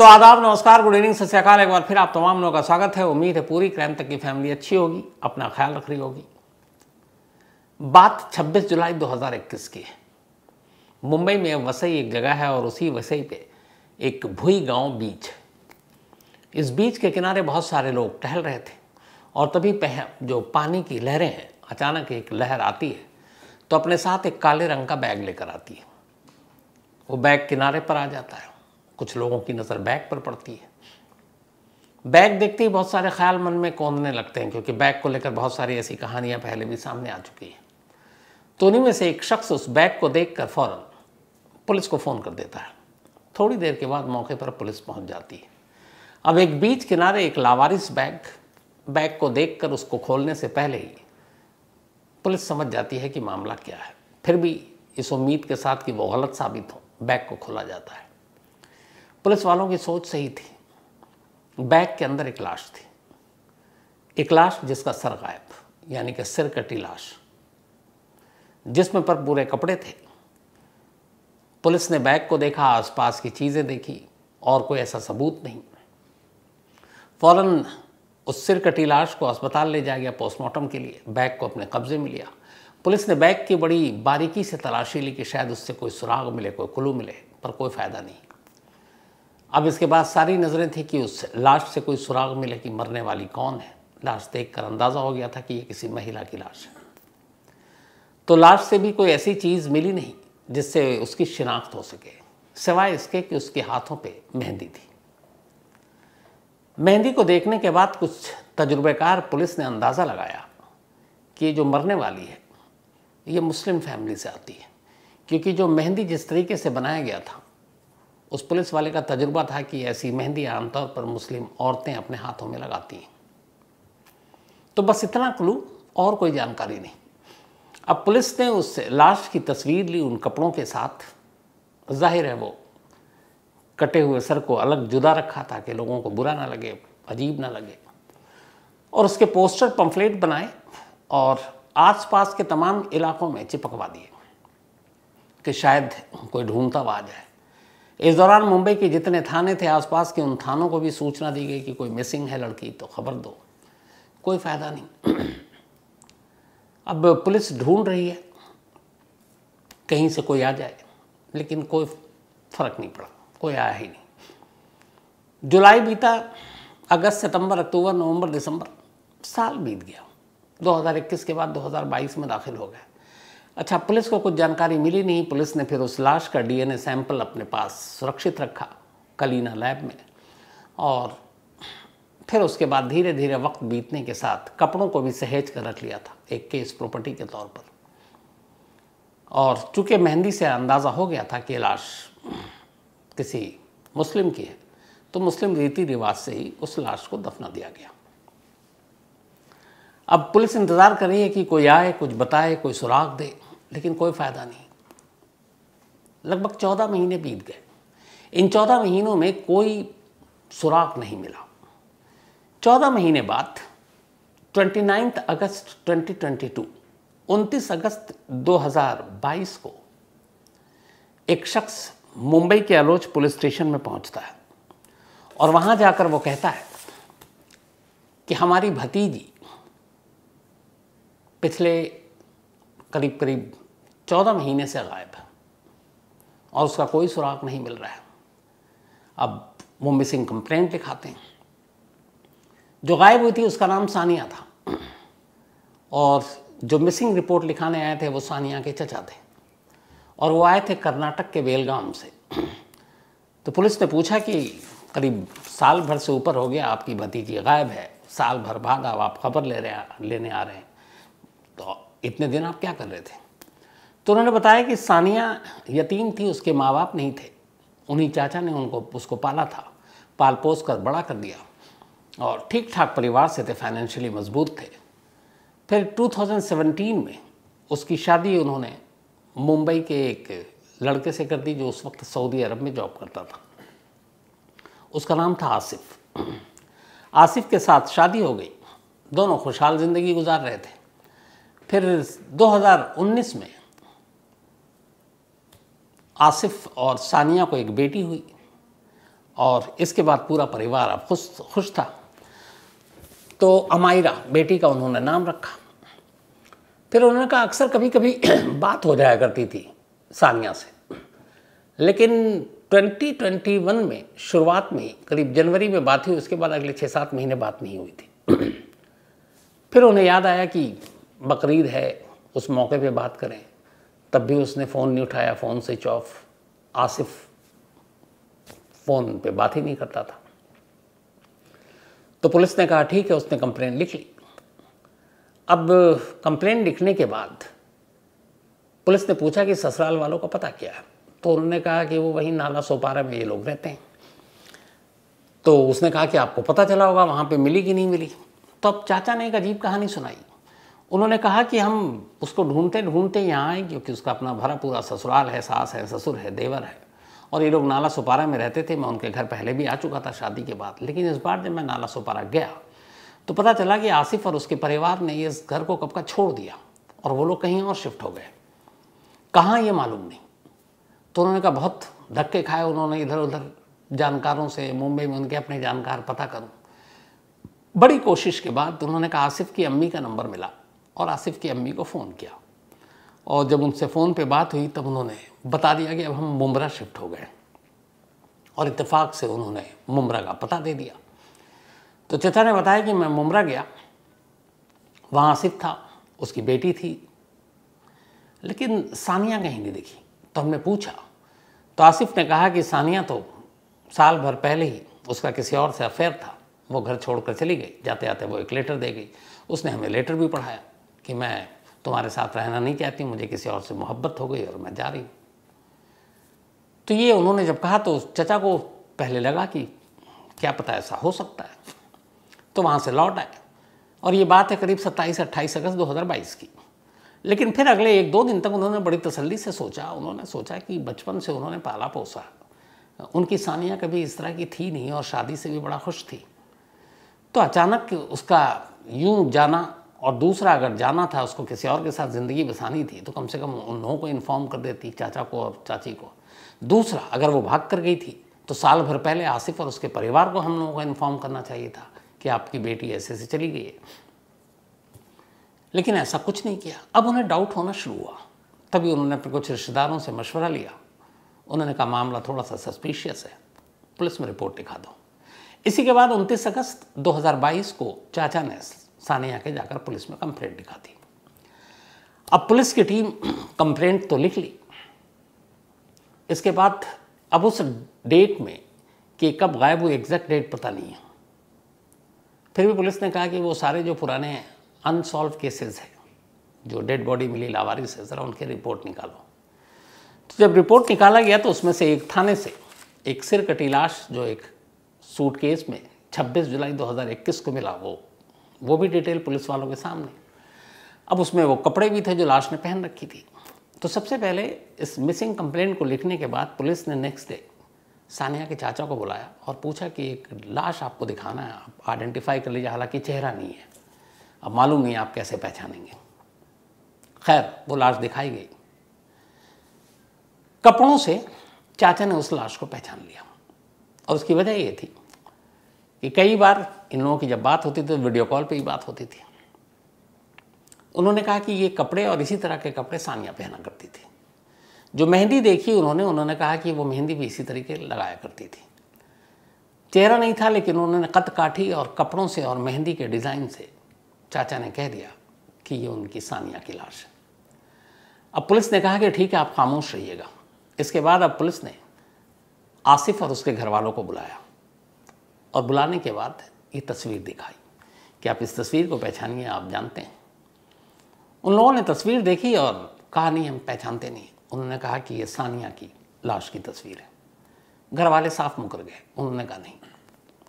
तो आदाब नमस्कार गुड इवनिंग सत एक बार फिर आप तमाम लोगों का स्वागत है उम्मीद है पूरी क्रैम तक की फैमिली अच्छी होगी अपना ख्याल रख रही होगी बात 26 जुलाई 2021 की है मुंबई में वसई एक जगह है और उसी वसई पे एक भुई गांव बीच इस बीच के किनारे बहुत सारे लोग टहल रहे थे और तभी पह जो पानी की लहरें हैं अचानक एक लहर आती है तो अपने साथ एक काले रंग का बैग लेकर आती है वो बैग किनारे पर आ जाता है कुछ लोगों की नज़र बैग पर पड़ती है बैग देखते ही बहुत सारे ख्याल मन में कोंदने लगते हैं क्योंकि बैग को लेकर बहुत सारी ऐसी कहानियां पहले भी सामने आ चुकी हैं तो उन्हीं में से एक शख्स उस बैग को देख कर फ़ौरन पुलिस को फ़ोन कर देता है थोड़ी देर के बाद मौके पर पुलिस पहुंच जाती है अब एक बीच किनारे एक लावारिस बैग बैग को देखकर उसको खोलने से पहले ही पुलिस समझ जाती है कि मामला क्या है फिर भी इस उम्मीद के साथ कि वो गलत साबित हो बैग को खोला जाता है पुलिस वालों की सोच सही थी बैग के अंदर एक लाश थी एक लाश जिसका सर गायब यानी कि सिर कटी लाश जिसमें पर पूरे कपड़े थे पुलिस ने बैग को देखा आसपास की चीज़ें देखी और कोई ऐसा सबूत नहीं फ़ौरन उस सिर कटी लाश को अस्पताल ले जाया गया पोस्टमार्टम के लिए बैग को अपने कब्जे में लिया पुलिस ने बैग की बड़ी बारीकी से तलाशी ली कि शायद उससे कोई सुराग मिले कोई कुलू मिले पर कोई फ़ायदा नहीं अब इसके बाद सारी नज़रें थी कि उस लाश से कोई सुराग मिले कि मरने वाली कौन है लाश देख कर अंदाज़ा हो गया था कि ये किसी महिला की लाश है तो लाश से भी कोई ऐसी चीज़ मिली नहीं जिससे उसकी शिनाख्त हो सके सिवाय इसके कि उसके हाथों पे मेहंदी थी मेहंदी को देखने के बाद कुछ तजुर्बेकार पुलिस ने अंदाज़ा लगाया कि ये जो मरने वाली है ये मुस्लिम फैमिली से आती है क्योंकि जो मेहंदी जिस तरीके से बनाया गया था उस पुलिस वाले का तजुर्बा था कि ऐसी मेहंदी आमतौर पर मुस्लिम औरतें अपने हाथों में लगाती हैं तो बस इतना क्लू और कोई जानकारी नहीं अब पुलिस ने उस लाश की तस्वीर ली उन कपड़ों के साथ जाहिर है वो कटे हुए सर को अलग जुदा रखा था कि लोगों को बुरा ना लगे अजीब ना लगे और उसके पोस्टर पंफलेट बनाए और आसपास के तमाम इलाकों में चिपकवा दिए कि शायद कोई ढूंढता हुआ आ जाए इस दौरान मुंबई के जितने थाने थे आसपास के उन थानों को भी सूचना दी गई कि कोई मिसिंग है लड़की तो खबर दो कोई फ़ायदा नहीं अब पुलिस ढूंढ रही है कहीं से कोई आ जाए लेकिन कोई फ़र्क नहीं पड़ा कोई आया ही नहीं जुलाई बीता अगस्त सितंबर अक्टूबर नवंबर दिसंबर साल बीत गया 2021 के बाद 2022 में दाखिल हो गया अच्छा पुलिस को कुछ जानकारी मिली नहीं पुलिस ने फिर उस लाश का डीएनए सैंपल अपने पास सुरक्षित रखा कलीना लैब में और फिर उसके बाद धीरे धीरे वक्त बीतने के साथ कपड़ों को भी सहेज कर रख लिया था एक केस प्रॉपर्टी के तौर पर और चूंकि मेहंदी से अंदाज़ा हो गया था कि लाश किसी मुस्लिम की है तो मुस्लिम रीति रिवाज से ही उस लाश को दफना दिया गया अब पुलिस इंतज़ार कर रही है कि कोई आए कुछ बताए कोई सुराग दे लेकिन कोई फ़ायदा नहीं लगभग चौदह महीने बीत गए इन चौदह महीनों में कोई सुराग नहीं मिला चौदह महीने बाद ट्वेंटी नाइन्थ अगस्त 2022 29 अगस्त 2022 को एक शख्स मुंबई के अलोच पुलिस स्टेशन में पहुंचता है और वहां जाकर वो कहता है कि हमारी भतीजी पिछले करीब करीब चौदह महीने से गायब है और उसका कोई सुराग नहीं मिल रहा है अब वो मिसिंग कंप्लेंट लिखाते हैं जो गायब हुई थी उसका नाम सानिया था और जो मिसिंग रिपोर्ट लिखाने आए थे वो सानिया के चचा थे और वो आए थे कर्नाटक के बेलगाम से तो पुलिस ने पूछा कि करीब साल भर से ऊपर हो गया आपकी भतीजी गायब है साल भर बाद अब आप खबर ले रहे लेने आ रहे हैं तो इतने दिन आप क्या कर रहे थे तो उन्होंने बताया कि सानिया यतीम थी उसके माँ बाप नहीं थे उन्हीं चाचा ने उनको उसको पाला था पाल पोस कर बड़ा कर दिया और ठीक ठाक परिवार से थे फाइनेंशियली मजबूत थे फिर 2017 में उसकी शादी उन्होंने मुंबई के एक लड़के से कर दी जो उस वक्त सऊदी अरब में जॉब करता था उसका नाम था आसिफ आसिफ के साथ शादी हो गई दोनों खुशहाल ज़िंदगी गुजार रहे थे फिर 2019 में आसिफ और सानिया को एक बेटी हुई और इसके बाद पूरा परिवार अब खुश खुश था तो अमायरा बेटी का उन्होंने नाम रखा फिर उन्होंने कहा अक्सर कभी कभी बात हो जाया करती थी सानिया से लेकिन 2021 में शुरुआत में करीब जनवरी में बात हुई उसके बाद अगले छः सात महीने बात नहीं हुई थी फिर उन्हें याद आया कि बकरीद है उस मौके पे बात करें तब भी उसने फ़ोन नहीं उठाया phone switch off Asif phone पे बात ही नहीं करता था तो पुलिस ने कहा ठीक है उसने कंप्लेन लिख ली अब कंप्लेन लिखने के बाद पुलिस ने पूछा कि ससुराल वालों का पता क्या है तो उन्होंने कहा कि वो वहीं नाला सोपारा में ये लोग रहते हैं तो उसने कहा कि आपको पता चला होगा वहाँ पे मिली कि नहीं मिली तो अब चाचा ने एक अजीब कहानी सुनाई उन्होंने कहा कि हम उसको ढूंढते ढूंढते यहाँ आए क्योंकि उसका अपना भरा पूरा ससुराल है सास है ससुर है देवर है और ये लोग नाला सुपारा में रहते थे मैं उनके घर पहले भी आ चुका था शादी के बाद लेकिन इस बार जब मैं नाला सुपारा गया तो पता चला कि आसिफ और उसके परिवार ने इस घर को कब का छोड़ दिया और वो लोग कहीं और शिफ्ट हो गए कहाँ ये मालूम नहीं तो उन्होंने कहा बहुत धक्के खाए उन्होंने इधर उधर जानकारों से मुंबई में उनके अपने जानकार पता करूं बड़ी कोशिश के बाद उन्होंने कहा आसिफ की अम्मी का नंबर मिला और आसिफ की अम्मी को फ़ोन किया और जब उनसे फ़ोन पे बात हुई तब उन्होंने बता दिया कि अब हम मुमरा शिफ्ट हो गए और इतफाक़ से उन्होंने मुमरा का पता दे दिया तो चचा ने बताया कि मैं मुमरा गया वहाँ आसिफ था उसकी बेटी थी लेकिन सानिया कहीं नहीं दिखी तो हमने पूछा तो आसिफ ने कहा कि सानिया तो साल भर पहले ही उसका किसी और से अफेयर था वो घर छोड़कर चली गई जाते जाते वो एक लेटर दे गई उसने हमें लेटर भी पढ़ाया कि मैं तुम्हारे साथ रहना नहीं चाहती मुझे किसी और से मोहब्बत हो गई और मैं जा रही हूँ तो ये उन्होंने जब कहा तो चचा को पहले लगा कि क्या पता ऐसा हो सकता है तो वहाँ से लौट आए और ये बात है करीब सत्ताईस अट्ठाईस अगस्त दो की लेकिन फिर अगले एक दो दिन तक उन्होंने बड़ी तसल्ली से सोचा उन्होंने सोचा कि बचपन से उन्होंने पाला पोसा उनकी सानिया कभी इस तरह की थी नहीं और शादी से भी बड़ा खुश थी तो अचानक उसका यूं जाना और दूसरा अगर जाना था उसको किसी और के साथ ज़िंदगी बसानी थी तो कम से कम उन लोगों को इन्फॉर्म कर देती चाचा को और चाची को दूसरा अगर वो भाग कर गई थी तो साल भर पहले आसिफ और उसके परिवार को हम लोगों को इन्फॉर्म करना चाहिए था कि आपकी बेटी ऐसे ऐसे चली गई है लेकिन ऐसा कुछ नहीं किया अब उन्हें डाउट होना शुरू हुआ तभी उन्होंने अपने कुछ रिश्तेदारों से मशवरा लिया उन्होंने कहा मामला थोड़ा सा सस्पिशियस है पुलिस में रिपोर्ट दिखा दो इसी के बाद 29 अगस्त 2022 को चाचा ने सानिया के जाकर पुलिस में कंप्लेंट लिखा दी अब पुलिस की टीम कंप्लेंट तो लिख ली इसके बाद अब उस डेट में कि कब गायब हुई एग्जैक्ट डेट पता नहीं है फिर भी पुलिस ने कहा कि वो सारे जो पुराने अनसॉल्व केसेस हैं जो डेड बॉडी मिली लावारी से ज़रा उनकी रिपोर्ट निकालो तो जब रिपोर्ट निकाला गया तो उसमें से एक थाने से एक सिर कटी लाश जो एक सूटकेस में 26 जुलाई 2021 को मिला वो वो भी डिटेल पुलिस वालों के सामने अब उसमें वो कपड़े भी थे जो लाश ने पहन रखी थी तो सबसे पहले इस मिसिंग कंप्लेंट को लिखने के बाद पुलिस ने नेक्स्ट डे सानिया के चाचा को बुलाया और पूछा कि एक लाश आपको दिखाना है आप आइडेंटिफाई कर लीजिए हालांकि चेहरा नहीं है अब मालूम नहीं आप कैसे पहचानेंगे खैर वो लाश दिखाई गई कपड़ों से चाचा ने उस लाश को पहचान लिया और उसकी वजह ये थी कि कई बार इन लोगों की जब बात होती थी तो वीडियो कॉल पे ही बात होती थी उन्होंने कहा कि ये कपड़े और इसी तरह के कपड़े सानिया पहना करती थी जो मेहंदी देखी उन्होंने उन्होंने कहा कि वो मेहंदी भी इसी तरीके लगाया करती थी चेहरा नहीं था लेकिन उन्होंने कत काठी और कपड़ों से और मेहंदी के डिज़ाइन से चाचा ने कह दिया कि ये उनकी सानिया की लाश है अब पुलिस ने कहा कि ठीक है आप खामोश रहिएगा इसके बाद अब पुलिस ने आसिफ और उसके घर वालों को बुलाया और बुलाने के बाद ये तस्वीर दिखाई कि आप इस तस्वीर को पहचानिए आप जानते हैं उन लोगों ने तस्वीर देखी और कहा नहीं हम पहचानते नहीं उन्होंने कहा कि ये सानिया की लाश की तस्वीर है घर वाले साफ मुकर गए उन्होंने कहा नहीं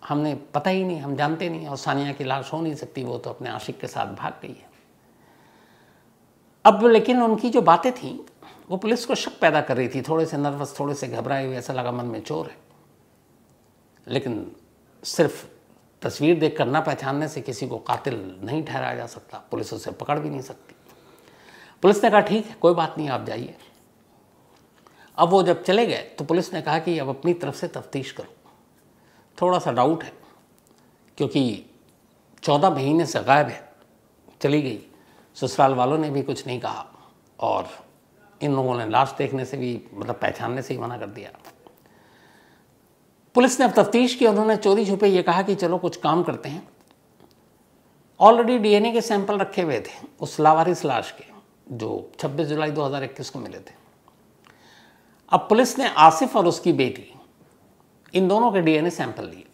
हमने पता ही नहीं हम जानते नहीं और सानिया की लाश हो नहीं सकती वो तो अपने आशिक के साथ भाग गई है अब लेकिन उनकी जो बातें थीं वो पुलिस को शक पैदा कर रही थी थोड़े से नर्वस थोड़े से घबराए हुए ऐसा लगा मन में चोर है लेकिन सिर्फ तस्वीर देख कर ना पहचानने से किसी को कातिल नहीं ठहराया जा सकता पुलिस उसे पकड़ भी नहीं सकती पुलिस ने कहा ठीक है कोई बात नहीं आप जाइए अब वो जब चले गए तो पुलिस ने कहा कि अब अपनी तरफ से तफ्तीश करो थोड़ा सा डाउट है क्योंकि चौदह महीने से गायब है चली गई ससुराल वालों ने भी कुछ नहीं कहा और इन लोगों ने लाश देखने से भी मतलब पहचानने से ही मना कर दिया पुलिस ने अब तफ्तीश की उन्होंने चोरी छुपे ये कहा कि चलो कुछ काम करते हैं ऑलरेडी डीएनए के सैंपल रखे हुए थे उस लावारिस लाश के जो 26 जुलाई 2021 को मिले थे अब पुलिस ने आसिफ और उसकी बेटी इन दोनों के डीएनए सैंपल लिए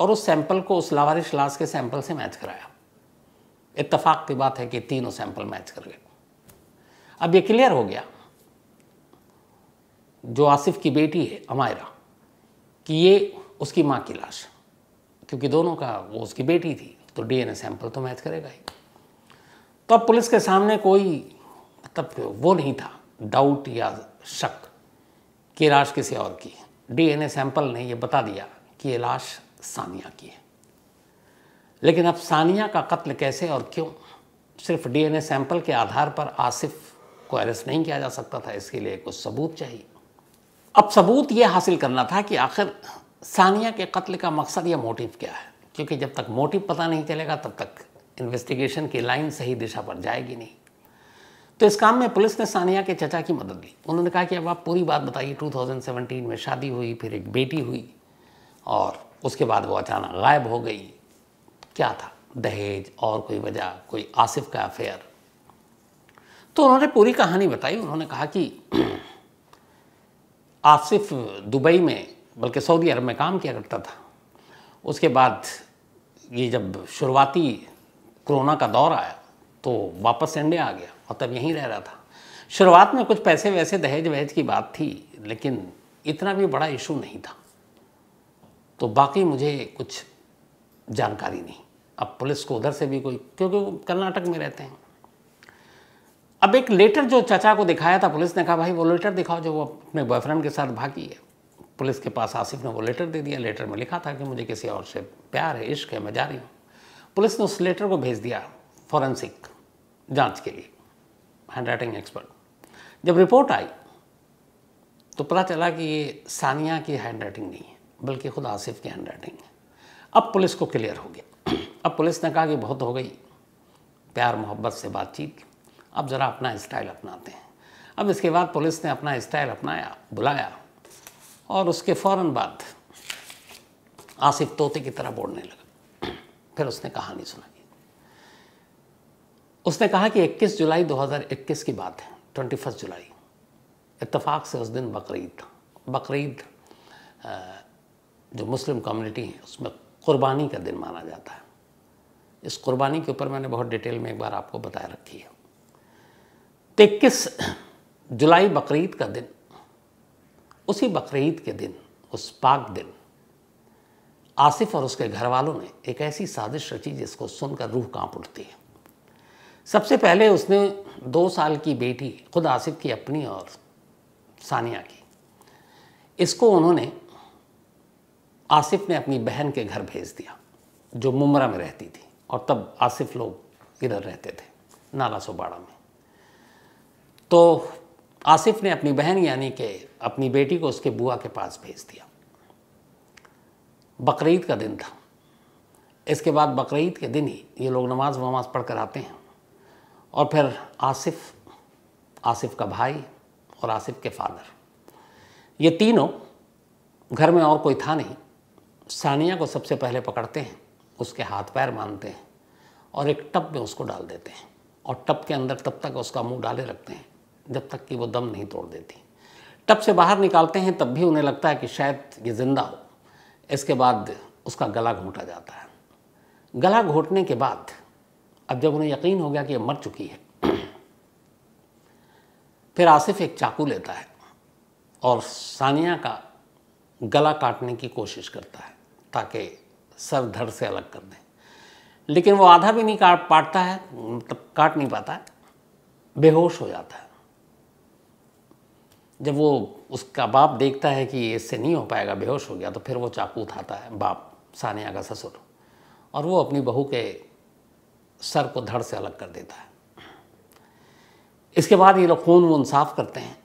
और उस सैंपल को उस लावारिस लाश के सैंपल से मैच कराया इतफाक की बात है कि तीनों सैंपल मैच कर गए अब ये क्लियर हो गया जो आसिफ की बेटी है अमायरा कि ये उसकी माँ की लाश क्योंकि दोनों का वो उसकी बेटी थी तो डीएनए सैंपल तो मैच करेगा ही तो अब पुलिस के सामने कोई मतलब वो नहीं था डाउट या शक कि लाश किसी और की है डीएनए सैंपल ने ये बता दिया कि ये लाश सानिया की है लेकिन अब सानिया का कत्ल कैसे और क्यों सिर्फ डीएनए सैंपल के आधार पर आसिफ को अरेस्ट नहीं किया जा सकता था इसके लिए कुछ सबूत चाहिए अब सबूत ये हासिल करना था कि आखिर सानिया के कत्ल का मकसद या मोटिव क्या है क्योंकि जब तक मोटिव पता नहीं चलेगा तब तक इन्वेस्टिगेशन की लाइन सही दिशा पर जाएगी नहीं तो इस काम में पुलिस ने सानिया के चचा की मदद ली उन्होंने कहा कि अब आप पूरी बात बताइए 2017 में शादी हुई फिर एक बेटी हुई और उसके बाद वो अचानक गायब हो गई क्या था दहेज और कोई वजह कोई आसिफ का अफेयर तो उन्होंने पूरी कहानी बताई उन्होंने कहा कि आसिफ दुबई में बल्कि सऊदी अरब में काम किया करता था उसके बाद ये जब शुरुआती कोरोना का दौर आया तो वापस इंडिया आ गया और तब यहीं रह रहा था शुरुआत में कुछ पैसे वैसे दहेज वहज की बात थी लेकिन इतना भी बड़ा इशू नहीं था तो बाकी मुझे कुछ जानकारी नहीं अब पुलिस को उधर से भी कोई क्योंकि वो कर्नाटक में रहते हैं अब एक लेटर जो चाचा को दिखाया था पुलिस ने कहा भाई वो लेटर दिखाओ जो वो अपने बॉयफ्रेंड के साथ भागी है पुलिस के पास आसिफ ने वो लेटर दे दिया लेटर में लिखा था कि मुझे किसी और से प्यार है इश्क है मैं जा रही हूँ पुलिस ने उस लेटर को भेज दिया फॉरेंसिक जांच के लिए हैंड राइटिंग एक्सपर्ट जब रिपोर्ट आई तो पता चला कि ये सानिया की हैंड राइटिंग नहीं है बल्कि खुद आसिफ की हैंड राइटिंग है अब पुलिस को क्लियर हो गया अब पुलिस ने कहा कि बहुत हो गई प्यार मोहब्बत से बातचीत अब ज़रा अपना स्टाइल अपनाते हैं अब इसके बाद पुलिस ने अपना स्टाइल अपनाया बुलाया और उसके फ़ौर बाद आसिफ तोते की तरह बोलने लगा फिर उसने कहानी सुनाई उसने कहा कि 21 जुलाई 2021 की बात है ट्वेंटी फर्स्ट जुलाई इतफाक से उस दिन बकरीद बकरीद जो मुस्लिम कम्युनिटी है उसमें कुर्बानी का दिन माना जाता है इस कुर्बानी के ऊपर मैंने बहुत डिटेल में एक बार आपको बताया रखी है तो इक्कीस जुलाई बकरीद का दिन उसी बकरीद के दिन उस पाक दिन आसिफ और उसके घर वालों ने एक ऐसी साजिश रची जिसको सुनकर रूह कांप उठती है सबसे पहले उसने दो साल की बेटी खुद आसिफ की अपनी और सानिया की इसको उन्होंने आसिफ ने अपनी बहन के घर भेज दिया जो मुमरा में रहती थी और तब आसिफ लोग इधर रहते थे नाला सोबाड़ा में तो आसिफ ने अपनी बहन यानी कि अपनी बेटी को उसके बुआ के पास भेज दिया बकरीद का दिन था इसके बाद बकरीद के दिन ही ये लोग नमाज वमाज पढ़ कर आते हैं और फिर आसिफ आसिफ का भाई और आसिफ के फादर ये तीनों घर में और कोई था नहीं सानिया को सबसे पहले पकड़ते हैं उसके हाथ पैर मानते हैं और एक टप में उसको डाल देते हैं और टप के अंदर तब तक उसका मुंह डाले रखते हैं जब तक कि वो दम नहीं तोड़ देती टब से बाहर निकालते हैं तब भी उन्हें लगता है कि शायद ये ज़िंदा हो इसके बाद उसका गला घोटा जाता है गला घोटने के बाद अब जब उन्हें यकीन हो गया कि यह मर चुकी है फिर आसिफ एक चाकू लेता है और सानिया का गला काटने की कोशिश करता है ताकि सर धड़ से अलग कर दें लेकिन वो आधा भी नहीं काट पाटता है मतलब काट नहीं पाता है बेहोश हो जाता है जब वो उसका बाप देखता है कि इससे नहीं हो पाएगा बेहोश हो गया तो फिर वो चाकू उठाता है बाप सानिया का ससुर और वो अपनी बहू के सर को धड़ से अलग कर देता है इसके बाद ये लोग खून वून साफ करते हैं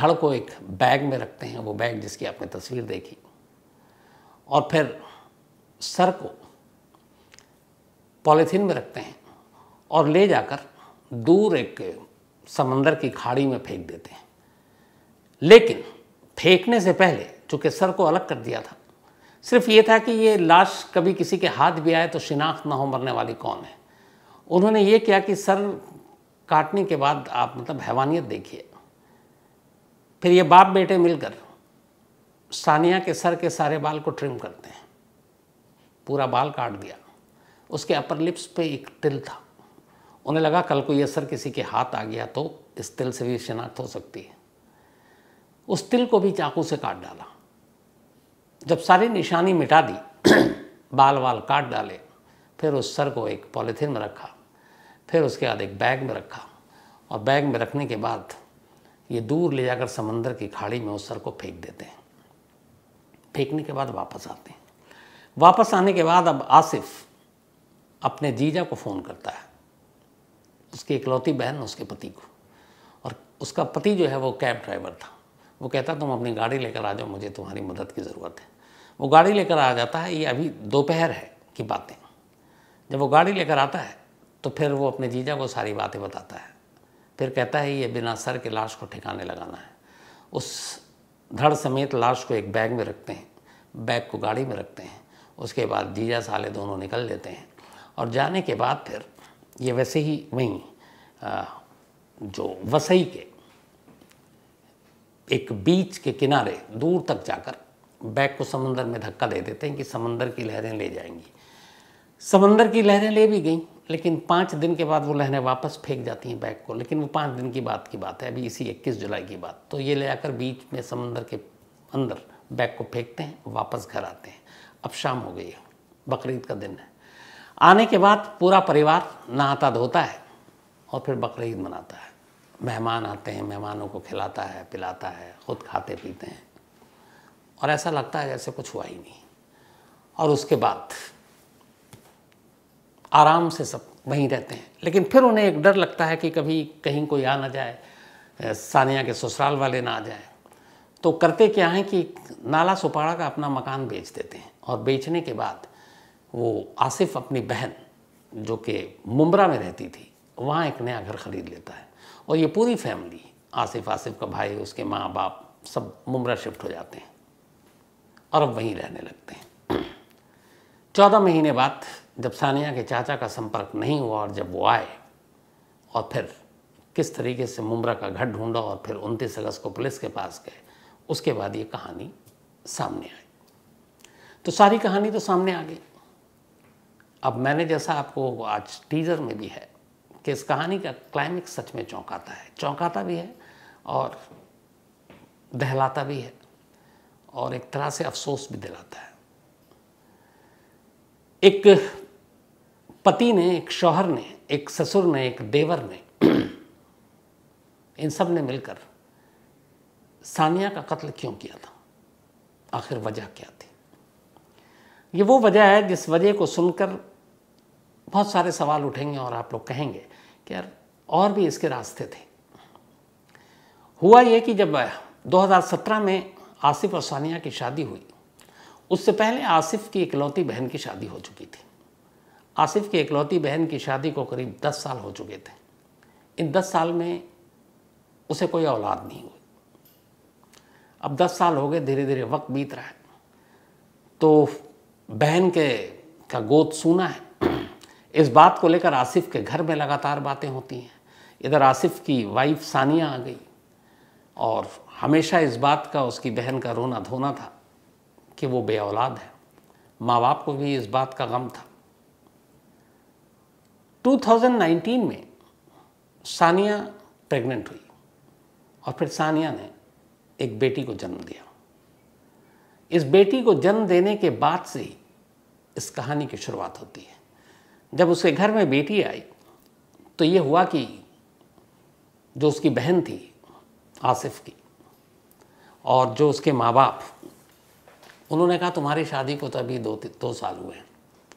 धड़ को एक बैग में रखते हैं वो बैग जिसकी आपने तस्वीर देखी और फिर सर को पॉलीथीन में रखते हैं और ले जाकर दूर एक समंदर की खाड़ी में फेंक देते हैं लेकिन फेंकने से पहले चूंकि सर को अलग कर दिया था सिर्फ ये था कि ये लाश कभी किसी के हाथ भी आए तो शिनाख्त ना हो मरने वाली कौन है उन्होंने ये किया कि सर काटने के बाद आप मतलब हैवानियत देखिए फिर ये बाप बेटे मिलकर सानिया के सर के सारे बाल को ट्रिम करते हैं पूरा बाल काट दिया उसके अपर लिप्स पे एक तिल था उन्हें लगा कल को ये सर किसी के हाथ आ गया तो इस तिल से भी शिनाख्त हो सकती है उस तिल को भी चाकू से काट डाला जब सारी निशानी मिटा दी बाल बाल काट डाले फिर उस सर को एक पॉलीथीन में रखा फिर उसके बाद एक बैग में रखा और बैग में रखने के बाद ये दूर ले जाकर समंदर की खाड़ी में उस सर को फेंक देते हैं फेंकने के बाद वापस आते हैं वापस आने के बाद अब आसिफ अपने जीजा को फ़ोन करता है उसकी इकलौती बहन उसके पति को और उसका पति जो है वो कैब ड्राइवर था वो कहता तुम अपनी गाड़ी लेकर आ जाओ मुझे तुम्हारी मदद की ज़रूरत है वो गाड़ी लेकर आ जाता है ये अभी दोपहर है की बातें जब वो गाड़ी लेकर आता है तो फिर वो अपने जीजा को सारी बातें बताता है फिर कहता है ये बिना सर के लाश को ठिकाने लगाना है उस धड़ समेत लाश को एक बैग में रखते हैं बैग को गाड़ी में रखते हैं उसके बाद जीजा साले दोनों निकल लेते हैं और जाने के बाद फिर ये वैसे ही वहीं जो वसई के एक बीच के किनारे दूर तक जाकर बैग को समंदर में धक्का दे देते हैं कि समंदर की लहरें ले जाएंगी समंदर की लहरें ले भी गई लेकिन पाँच दिन के बाद वो लहरें वापस फेंक जाती हैं बैग को लेकिन वो पाँच दिन की बात की बात है अभी इसी इक्कीस जुलाई की बात तो ये ले जाकर बीच में समंदर के अंदर बैग को फेंकते हैं वापस घर आते हैं अब शाम हो गई है बकरीद का दिन है आने के बाद पूरा परिवार नहाता धोता है और फिर बकरीद मनाता है मेहमान आते हैं मेहमानों को खिलाता है पिलाता है खुद खाते पीते हैं और ऐसा लगता है जैसे कुछ हुआ ही नहीं और उसके बाद आराम से सब वहीं रहते हैं लेकिन फिर उन्हें एक डर लगता है कि कभी कहीं कोई आ ना जाए सानिया के ससुराल वाले ना आ जाए तो करते क्या हैं कि नाला सुपाड़ा का अपना मकान बेच देते हैं और बेचने के बाद वो आसिफ अपनी बहन जो कि मुमरा में रहती थी वहाँ एक नया घर खरीद लेता है और ये पूरी फैमिली आसिफ आसिफ का भाई उसके माँ बाप सब मुमरा शिफ्ट हो जाते हैं और अब वहीं रहने लगते हैं चौदह महीने बाद जब सानिया के चाचा का संपर्क नहीं हुआ और जब वो आए और फिर किस तरीके से मुमरा का घर ढूंढा और फिर उनतीस अगस्त को पुलिस के पास गए उसके बाद ये कहानी सामने आई तो सारी कहानी तो सामने आ गई अब मैंने जैसा आपको आज टीजर में भी है कि इस कहानी का क्लाइमेक्स सच में चौंकाता है चौंकाता भी है और दहलाता भी है और एक तरह से अफसोस भी दिलाता है एक पति ने एक शौहर ने एक ससुर ने एक देवर ने इन सब ने मिलकर सानिया का कत्ल क्यों किया था आखिर वजह क्या थी ये वो वजह है जिस वजह को सुनकर बहुत सारे सवाल उठेंगे और आप लोग कहेंगे कि यार और भी इसके रास्ते थे हुआ ये कि जब 2017 में आसिफ और सानिया की शादी हुई उससे पहले आसिफ की इकलौती बहन की शादी हो चुकी थी आसिफ की इकलौती बहन की शादी को करीब 10 साल हो चुके थे इन 10 साल में उसे कोई औलाद नहीं हुई अब 10 साल हो गए धीरे धीरे वक्त बीत रहा है तो बहन के का गोद सूना है इस बात को लेकर आसिफ के घर में लगातार बातें होती हैं इधर आसिफ की वाइफ सानिया आ गई और हमेशा इस बात का उसकी बहन का रोना धोना था कि वो बे औलाद है माँ बाप को भी इस बात का गम था 2019 में सानिया प्रेग्नेंट हुई और फिर सानिया ने एक बेटी को जन्म दिया इस बेटी को जन्म देने के बाद से ही इस कहानी की शुरुआत होती है जब उसके घर में बेटी आई तो ये हुआ कि जो उसकी बहन थी आसिफ की और जो उसके माँ बाप उन्होंने कहा तुम्हारी शादी को तो अभी दो दो साल हुए हैं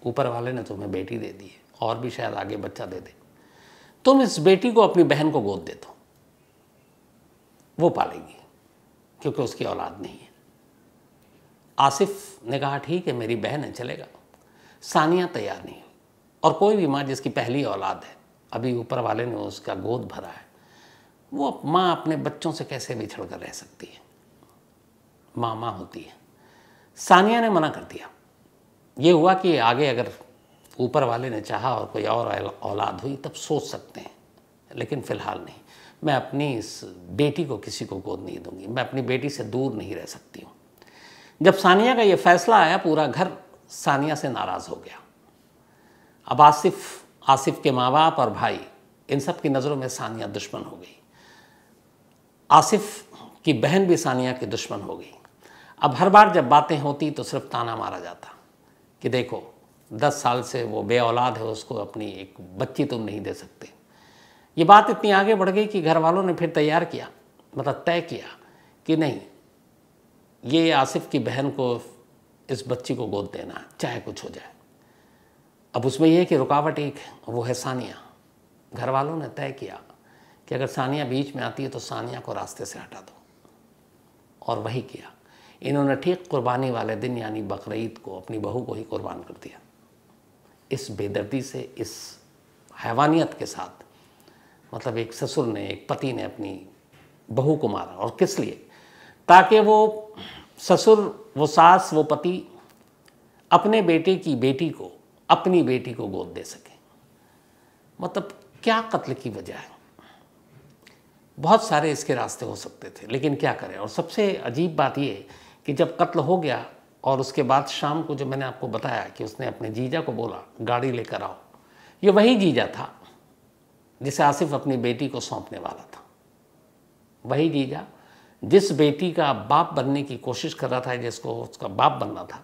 ऊपर वाले ने तुम्हें बेटी दे दी है और भी शायद आगे बच्चा दे दे तुम इस बेटी को अपनी बहन को गोद दे दो वो पालेगी क्योंकि उसकी औलाद नहीं है आसिफ ने कहा ठीक है मेरी बहन है चलेगा सानिया तैयार नहीं और कोई भी माँ जिसकी पहली औलाद है अभी ऊपर वाले ने उसका गोद भरा है वो माँ अपने बच्चों से कैसे बिछड़ कर रह सकती है माँ माँ होती है सानिया ने मना कर दिया ये हुआ कि आगे अगर ऊपर वाले ने चाहा और कोई और औलाद हुई तब सोच सकते हैं लेकिन फ़िलहाल नहीं मैं अपनी इस बेटी को किसी को गोद नहीं दूंगी मैं अपनी बेटी से दूर नहीं रह सकती हूँ जब सानिया का ये फैसला आया पूरा घर सानिया से नाराज़ हो गया अब आसिफ आसिफ के माँ बाप और भाई इन सब की नज़रों में सानिया दुश्मन हो गई आसिफ की बहन भी सानिया की दुश्मन हो गई अब हर बार जब बातें होती तो सिर्फ ताना मारा जाता कि देखो दस साल से वो बे औलाद है उसको अपनी एक बच्ची तुम नहीं दे सकते ये बात इतनी आगे बढ़ गई कि घर वालों ने फिर तैयार किया मतलब तय किया कि नहीं ये आसिफ की बहन को इस बच्ची को गोद देना चाहे कुछ हो जाए अब उसमें यह है कि रुकावट एक है वो है सानिया घर वालों ने तय किया कि अगर सानिया बीच में आती है तो सानिया को रास्ते से हटा दो और वही किया इन्होंने ठीक कुर्बानी वाले दिन यानी बकरीद को अपनी बहू को ही कुर्बान कर दिया इस बेदर्दी से इस हैवानियत के साथ मतलब एक ससुर ने एक पति ने अपनी बहू को मारा और किस लिए ताकि वो ससुर वो सास वो पति अपने बेटे की बेटी को अपनी बेटी को गोद दे सके मतलब क्या कत्ल की वजह है बहुत सारे इसके रास्ते हो सकते थे लेकिन क्या करें और सबसे अजीब बात यह कि जब कत्ल हो गया और उसके बाद शाम को जो मैंने आपको बताया कि उसने अपने जीजा को बोला गाड़ी लेकर आओ ये वही जीजा था जिसे आसिफ अपनी बेटी को सौंपने वाला था वही जीजा जिस बेटी का बाप बनने की कोशिश कर रहा था जिसको उसका बाप बनना था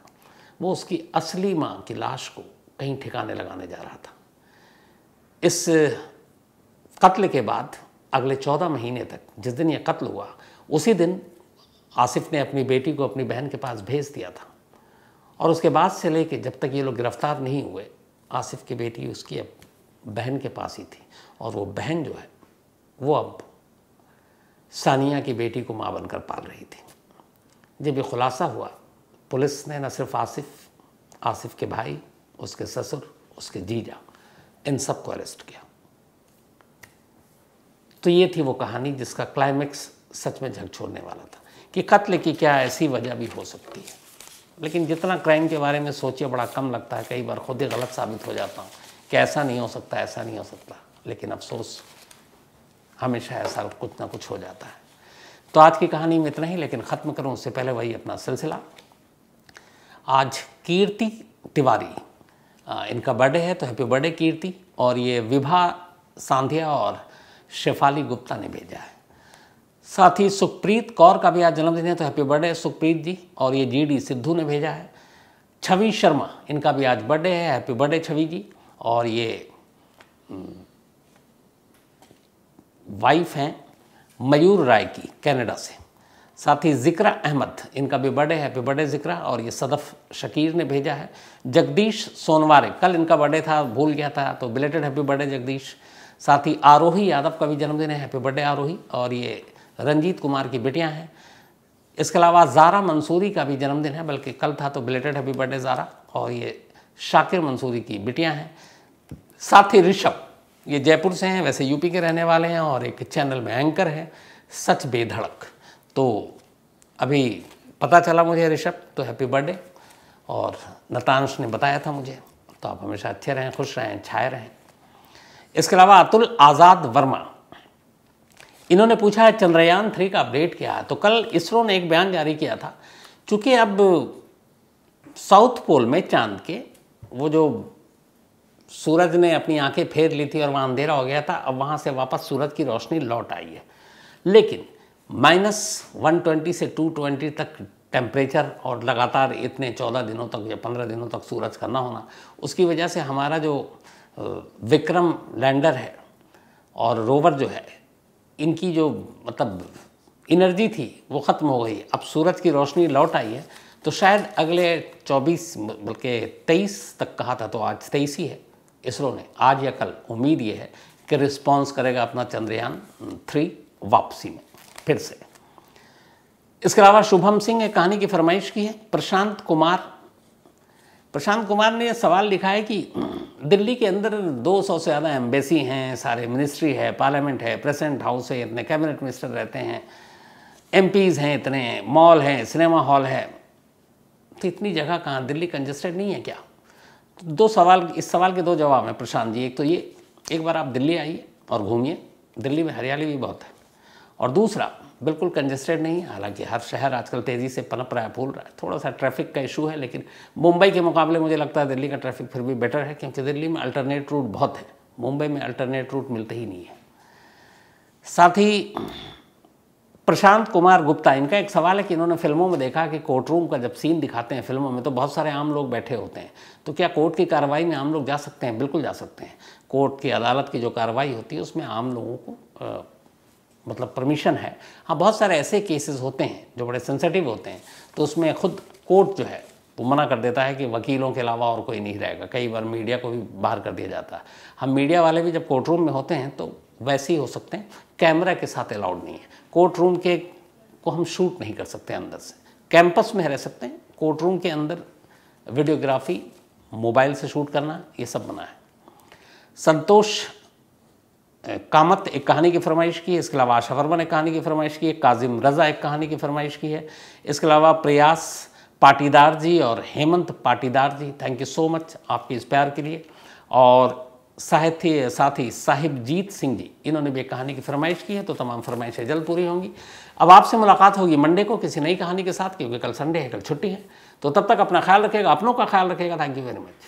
वो उसकी असली माँ की लाश को कहीं ठिकाने लगाने जा रहा था इस कत्ल के बाद अगले चौदह महीने तक जिस दिन यह कत्ल हुआ उसी दिन आसिफ ने अपनी बेटी को अपनी बहन के पास भेज दिया था और उसके बाद से लेके जब तक ये लोग गिरफ्तार नहीं हुए आसिफ की बेटी उसकी अब बहन के पास ही थी और वो बहन जो है वो अब सानिया की बेटी को माँ बनकर पाल रही थी जब ये खुलासा हुआ पुलिस ने न सिर्फ आसिफ आसिफ के भाई उसके ससुर उसके जीजा इन सबको अरेस्ट किया तो ये थी वो कहानी जिसका क्लाइमैक्स सच में झक छोड़ने वाला था कि कत्ल की क्या ऐसी वजह भी हो सकती है लेकिन जितना क्राइम के बारे में सोचिए बड़ा कम लगता है कई बार खुद ही गलत साबित हो जाता हूँ कि ऐसा नहीं हो सकता ऐसा नहीं हो सकता लेकिन अफसोस हमेशा ऐसा कुछ ना कुछ हो जाता है तो आज की कहानी में इतना ही लेकिन ख़त्म करूँ उससे पहले वही अपना सिलसिला आज कीर्ति तिवारी इनका बर्थडे है तो हैप्पी बर्थडे कीर्ति और ये विभा सांधिया और शेफाली गुप्ता ने भेजा है साथ ही सुखप्रीत कौर का भी आज जन्मदिन है तो हैप्पी बर्थडे सुखप्रीत जी और ये जी डी सिद्धू ने भेजा है छवि शर्मा इनका भी आज बर्थडे है हैप्पी बर्थडे छवि जी और ये हम्म, वाइफ हैं मयूर राय की कनाडा से साथ ही ज़िक्रा अहमद इनका भी बर्थडे है हैप्पी बर्थडे ज़िक्रा और ये सदफ़ शकीर ने भेजा है जगदीश सोनवारे कल इनका बर्थडे था भूल गया था तो बिलेटेड हैप्पी बर्थडे जगदीश साथ ही आरोही यादव का भी जन्मदिन है हैप्पी बर्थडे आरोही और ये रंजीत कुमार की बेटियाँ हैं इसके अलावा जारा मंसूरी का भी जन्मदिन है बल्कि कल था तो बिलेटेड हैप्पी बर्थडे जारा और ये शाकिर मंसूरी की बेटियाँ हैं साथ ही ऋषभ ये जयपुर से हैं वैसे यूपी के रहने वाले हैं और एक चैनल में एंकर हैं सच बेधड़क तो अभी पता चला मुझे ऋषभ तो हैप्पी बर्थडे और नतांश ने बताया था मुझे तो आप हमेशा अच्छे रहें खुश रहें छाए रहें इसके अलावा अतुल आज़ाद वर्मा इन्होंने पूछा है चंद्रयान थ्री का अपडेट क्या है तो कल इसरो ने एक बयान जारी किया था चूँकि अब साउथ पोल में चांद के वो जो सूरज ने अपनी आंखें फेर ली थी और वहाँ अंधेरा हो गया था अब वहाँ से वापस सूरज की रोशनी लौट आई है लेकिन माइनस वन से टू तक टेम्परेचर और लगातार इतने 14 दिनों तक या 15 दिनों तक सूरज का ना होना उसकी वजह से हमारा जो विक्रम लैंडर है और रोवर जो है इनकी जो मतलब एनर्जी थी वो ख़त्म हो गई अब सूरज की रोशनी लौट आई है तो शायद अगले 24 बल्कि 23 तक कहा था तो आज 23 ही है इसरो ने आज या कल उम्मीद ये है कि रिस्पॉन्स करेगा अपना चंद्रयान थ्री वापसी में फिर से इसके अलावा शुभम सिंह ने कहानी की फरमाइश की है प्रशांत कुमार प्रशांत कुमार ने यह सवाल लिखा है कि दिल्ली के अंदर 200 से ज़्यादा एम्बेसी हैं सारे मिनिस्ट्री है पार्लियामेंट है प्रेसिडेंट हाउस है इतने कैबिनेट मिनिस्टर रहते हैं एम हैं इतने मॉल हैं सिनेमा हॉल है तो इतनी जगह कहाँ दिल्ली कंजस्टेड नहीं है क्या तो दो सवाल इस सवाल के दो जवाब हैं प्रशांत जी एक तो ये एक बार आप दिल्ली आइए और घूमिए दिल्ली में हरियाली भी बहुत है और दूसरा बिल्कुल कंजेस्टेड नहीं है हालांकि हर शहर आजकल तेज़ी से पनप रहा है फूल रहा है थोड़ा सा ट्रैफिक का इशू है लेकिन मुंबई के मुकाबले मुझे लगता है दिल्ली का ट्रैफिक फिर भी बेटर है क्योंकि दिल्ली में अल्टरनेट रूट बहुत है मुंबई में अल्टरनेट रूट मिलते ही नहीं है साथ ही प्रशांत कुमार गुप्ता इनका एक सवाल है कि इन्होंने फिल्मों में देखा कि कोर्ट रूम का जब सीन दिखाते हैं फिल्मों में तो बहुत सारे आम लोग बैठे होते हैं तो क्या कोर्ट की कार्रवाई में आम लोग जा सकते हैं बिल्कुल जा सकते हैं कोर्ट की अदालत की जो कार्रवाई होती है उसमें आम लोगों को मतलब परमिशन है हाँ बहुत सारे ऐसे केसेस होते हैं जो बड़े सेंसिटिव होते हैं तो उसमें खुद कोर्ट जो है वो मना कर देता है कि वकीलों के अलावा और कोई नहीं रहेगा कई बार मीडिया को भी बाहर कर दिया जाता है हम मीडिया वाले भी जब कोर्ट रूम में होते हैं तो वैसे ही हो सकते हैं कैमरा के साथ अलाउड नहीं है कोर्ट रूम के को हम शूट नहीं कर सकते अंदर से कैंपस में रह सकते हैं कोर्ट रूम के अंदर वीडियोग्राफी मोबाइल से शूट करना ये सब मना है संतोष कामत एक कहानी की फरमाइश की है इसके अलावा आशा वर्मा ने कहानी की फरमाइश की है काजिम रज़ा एक कहानी की फरमाइश की है इसके अलावा प्रयास पाटीदार जी और Hemant Patidar ji thank you so much आपके इस प्यार के लिए और साहित्य साथी साहिबजीत सिंह जी इन्होंने भी एक कहानी की फरमाइश की है तो तमाम फरमाइशें जल्द पूरी होंगी अब आपसे मुलाकात होगी मंडे को किसी नई कहानी के साथ क्योंकि कल संडे है कल छुट्टी है तो तब तक अपना ख्याल रखेगा अपनों का ख्याल रखेगा थैंक यू वेरी मच